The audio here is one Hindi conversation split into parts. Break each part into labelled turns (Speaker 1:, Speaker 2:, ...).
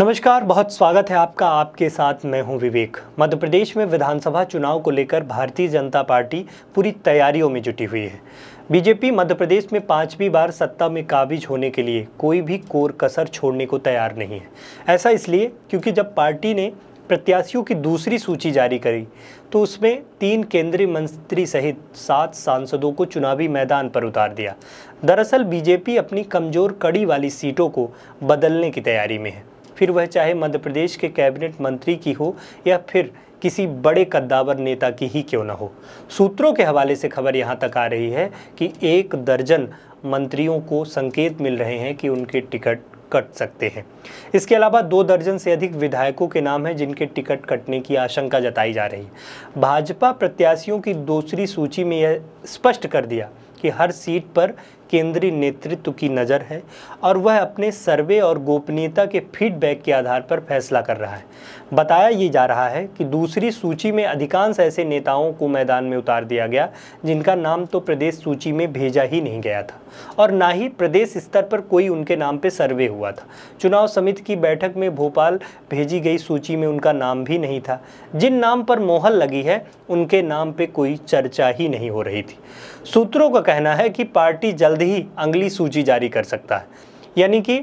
Speaker 1: नमस्कार बहुत स्वागत है आपका आपके साथ मैं हूं विवेक मध्य प्रदेश में विधानसभा चुनाव को लेकर भारतीय जनता पार्टी पूरी तैयारियों में जुटी हुई है बीजेपी मध्य प्रदेश में पांचवी बार सत्ता में काबिज होने के लिए कोई भी कोर कसर छोड़ने को तैयार नहीं है ऐसा इसलिए क्योंकि जब पार्टी ने प्रत्याशियों की दूसरी सूची जारी करी तो उसमें तीन केंद्रीय मंत्री सहित सात सांसदों को चुनावी मैदान पर उतार दिया दरअसल बीजेपी अपनी कमज़ोर कड़ी वाली सीटों को बदलने की तैयारी में है फिर वह चाहे मध्य प्रदेश के कैबिनेट मंत्री की हो या फिर किसी बड़े कद्दावर नेता की ही क्यों ना हो सूत्रों के हवाले से खबर यहाँ तक आ रही है कि एक दर्जन मंत्रियों को संकेत मिल रहे हैं कि उनके टिकट कट सकते हैं इसके अलावा दो दर्जन से अधिक विधायकों के नाम हैं जिनके टिकट कटने की आशंका जताई जा रही है भाजपा प्रत्याशियों की दूसरी सूची में यह स्पष्ट कर दिया कि हर सीट पर केंद्रीय नेतृत्व की नज़र है और वह अपने सर्वे और गोपनीयता के फीडबैक के आधार पर फैसला कर रहा है बताया ये जा रहा है कि दूसरी सूची में अधिकांश ऐसे नेताओं को मैदान में उतार दिया गया जिनका नाम तो प्रदेश सूची में भेजा ही नहीं गया था और ना ही प्रदेश स्तर पर कोई उनके नाम पर सर्वे हुआ था चुनाव समिति की बैठक में भोपाल भेजी गई सूची में उनका नाम भी नहीं था जिन नाम पर मोहर लगी है उनके नाम पर कोई चर्चा ही नहीं हो रही थी सूत्रों का कहना है कि पार्टी जल्द जल्द ही अगली सूची जारी कर सकता है यानी कि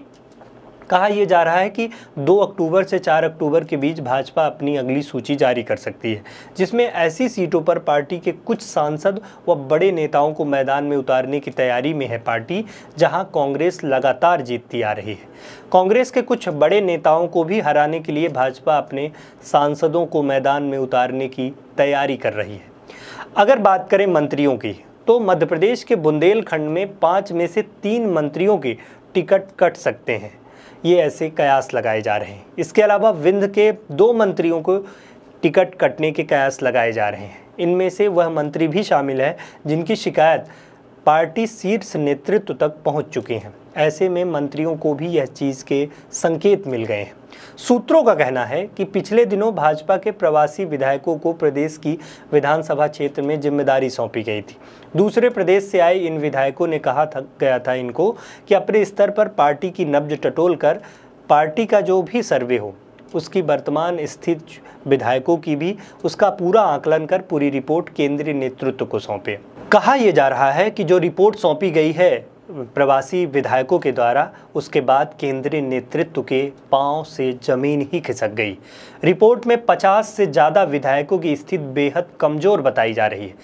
Speaker 1: कहा यह जा रहा है कि 2 अक्टूबर से 4 अक्टूबर के बीच भाजपा अपनी अगली सूची जारी कर सकती है जिसमें ऐसी सीटों पर पार्टी के कुछ सांसद व बड़े नेताओं को मैदान में उतारने की तैयारी में है पार्टी जहां कांग्रेस लगातार जीतती आ रही है कांग्रेस के कुछ बड़े नेताओं को भी हराने के लिए भाजपा अपने सांसदों को मैदान में उतारने की तैयारी कर रही है अगर बात करें मंत्रियों की तो मध्य प्रदेश के बुंदेलखंड में पाँच में से तीन मंत्रियों के टिकट कट सकते हैं ये ऐसे कयास लगाए जा रहे हैं इसके अलावा विंध्य के दो मंत्रियों को टिकट कटने के कयास लगाए जा रहे हैं इनमें से वह मंत्री भी शामिल है जिनकी शिकायत पार्टी शीर्ष नेतृत्व तक पहुंच चुकी हैं ऐसे में मंत्रियों को भी यह चीज़ के संकेत मिल गए हैं सूत्रों का कहना है कि पिछले दिनों भाजपा के प्रवासी विधायकों को प्रदेश की विधानसभा क्षेत्र में जिम्मेदारी सौंपी गई थी दूसरे प्रदेश से आए इन विधायकों ने कहा था गया था इनको कि अपने स्तर पर पार्टी की नब्ज टटोल कर पार्टी का जो भी सर्वे हो उसकी वर्तमान स्थित विधायकों की भी उसका पूरा आकलन कर पूरी रिपोर्ट केंद्रीय नेतृत्व को सौंपे कहा यह जा रहा है कि जो रिपोर्ट सौंपी गई है प्रवासी विधायकों के द्वारा उसके बाद केंद्रीय नेतृत्व के पांव से जमीन ही खिसक गई रिपोर्ट में 50 से ज़्यादा विधायकों की स्थिति बेहद कमज़ोर बताई जा रही है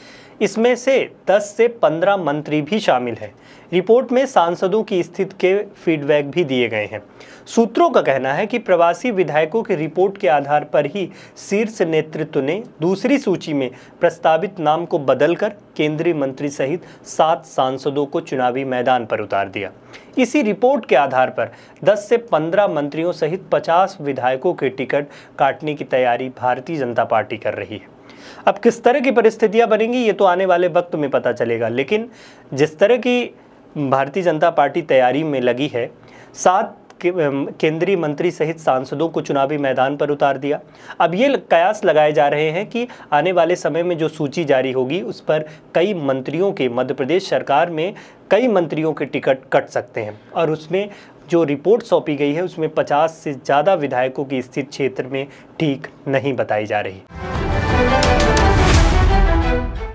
Speaker 1: इसमें से 10 से 15 मंत्री भी शामिल हैं रिपोर्ट में सांसदों की स्थिति के फीडबैक भी दिए गए हैं सूत्रों का कहना है कि प्रवासी विधायकों की रिपोर्ट के आधार पर ही शीर्ष नेतृत्व ने दूसरी सूची में प्रस्तावित नाम को बदलकर केंद्रीय मंत्री सहित सात सांसदों को चुनावी मैदान पर उतार दिया इसी रिपोर्ट के आधार पर 10 से 15 मंत्रियों सहित 50 विधायकों के टिकट काटने की तैयारी भारतीय जनता पार्टी कर रही है अब किस तरह की परिस्थितियां बनेंगी ये तो आने वाले वक्त में पता चलेगा लेकिन जिस तरह की भारतीय जनता पार्टी तैयारी में लगी है सात केंद्रीय मंत्री सहित सांसदों को चुनावी मैदान पर उतार दिया अब ये कयास लगाए जा रहे हैं कि आने वाले समय में जो सूची जारी होगी उस पर कई मंत्रियों के मध्य प्रदेश सरकार में कई मंत्रियों के टिकट कट सकते हैं और उसमें जो रिपोर्ट सौंपी गई है उसमें 50 से ज़्यादा विधायकों की स्थिति क्षेत्र में ठीक नहीं बताई जा रही